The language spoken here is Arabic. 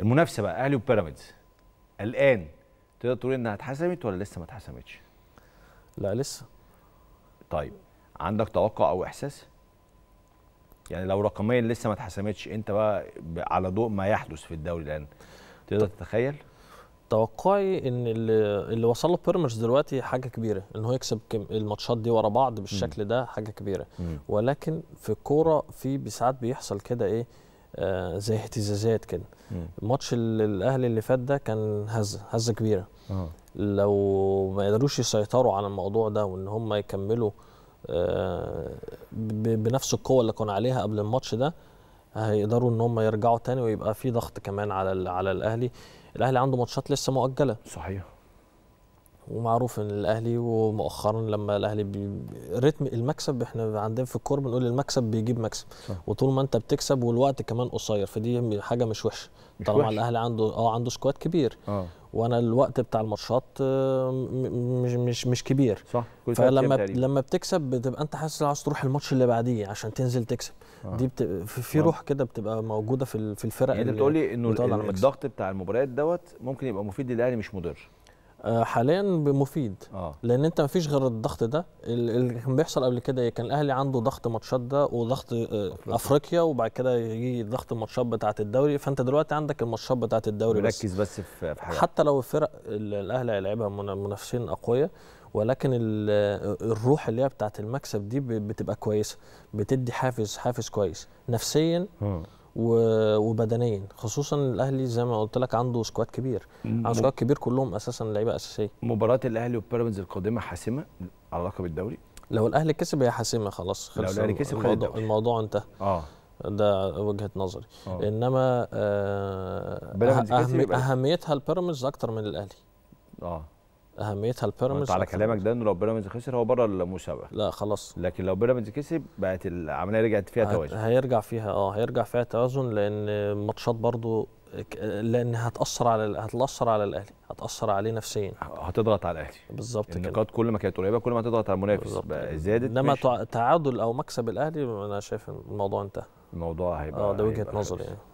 المنافسه بقى اهلي وبيراميدز الان تقدر تقول انها اتحسمت ولا لسه ما اتحسمتش؟ لا لسه طيب عندك توقع او احساس؟ يعني لو رقميا لسه ما اتحسمتش انت بقى على ضوء ما يحدث في الدوري الان تقدر تتخيل؟ توقعي ان اللي وصل له بيراميدز دلوقتي حاجه كبيره ان هو يكسب الماتشات دي ورا بعض بالشكل ده حاجه كبيره ولكن في الكوره في ساعات بيحصل كده ايه آه، زي اهتزازات كده ماتش الاهلي اللي فات ده كان هزه هزه كبيره آه. لو ما قدروش يسيطروا على الموضوع ده وان هم يكملوا آه، بنفس القوه اللي كانوا عليها قبل الماتش ده هيقدروا ان هم يرجعوا تاني ويبقى في ضغط كمان على على الاهلي الاهلي عنده ماتشات لسه مؤجله صحيح ومعروف ان الاهلي ومؤخرا لما الاهلي بي... رتم المكسب احنا عندنا في الكوره بنقول المكسب بيجيب مكسب صح. وطول ما انت بتكسب والوقت كمان قصير فدي حاجه مش وحشه طالما الاهلي عنده اه عنده سكواد كبير آه. وانا الوقت بتاع الماتشات آه، مش مش مش كبير صح كل فلما لما بتكسب بتبقى انت حاسس عايز تروح الماتش اللي بعديه عشان تنزل تكسب آه. دي بتبقى في آه. روح كده بتبقى موجوده في الفرق يعني انت بتقولي انه الضغط بتاع المباريات دوت ممكن يبقى مفيد للاهلي مش مضر آه، حاليا مفيد آه. لان انت مفيش غير الضغط ده اللي كان بيحصل قبل كده كان الاهلي عنده ضغط ماتشات ده وضغط آه، أفريقيا. افريقيا وبعد كده يجي ضغط الماتشات بتاعه الدوري فانت دلوقتي عندك الماتشات بتاعه الدوري مركز بس, بس في حاجه حتى لو الفرق الاهلي هيلاعبها منافسين اقوياء ولكن الروح اللي هي بتاعه المكسب دي بتبقى كويسه بتدي حافز حافز كويس نفسيا م. وبدنيا خصوصا الاهلي زي ما قلت لك عنده سكواد كبير عنده سكواد كبير كلهم اساسا لعيبه اساسيه مباراه الاهلي وبيراميدز القادمه حاسمه على لقب الدوري لو الاهلي كسب هي حاسمه خلاص خلص لو الاهلي كسب الموضوع, الموضوع انتهى اه ده وجهه نظري أوه. انما آه أهم إيه؟ أهميتها البيراميدز اكتر من الاهلي اه اهميتها البيراميدز على كلامك ده انه لو بيراميدز خسر هو بره المسابقه لا خلاص لكن لو بيراميدز كسب بقت العمليه رجعت فيها توازن هيرجع فيها اه هيرجع فيها توازن لان الماتشات برضو لان هتاثر على هتاثر على الاهلي هتاثر عليه نفسيا هتضغط على الاهلي بالظبط كده النقاط كل ما كانت قريبه كل ما هتضغط على المنافس زادت انما تعادل او مكسب الاهلي انا شايف الموضوع انتهى الموضوع هيبقى اه ده وجهه نظري يعني